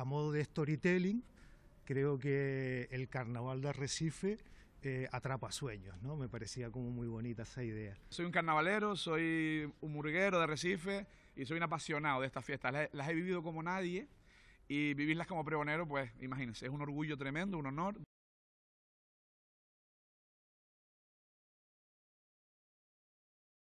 a modo de storytelling, creo que el carnaval de Arrecife eh, atrapa sueños, ¿no? Me parecía como muy bonita esa idea. Soy un carnavalero, soy un murguero de Recife y soy un apasionado de estas fiestas. Las, las he vivido como nadie y vivirlas como pregonero, pues imagínense, es un orgullo tremendo, un honor.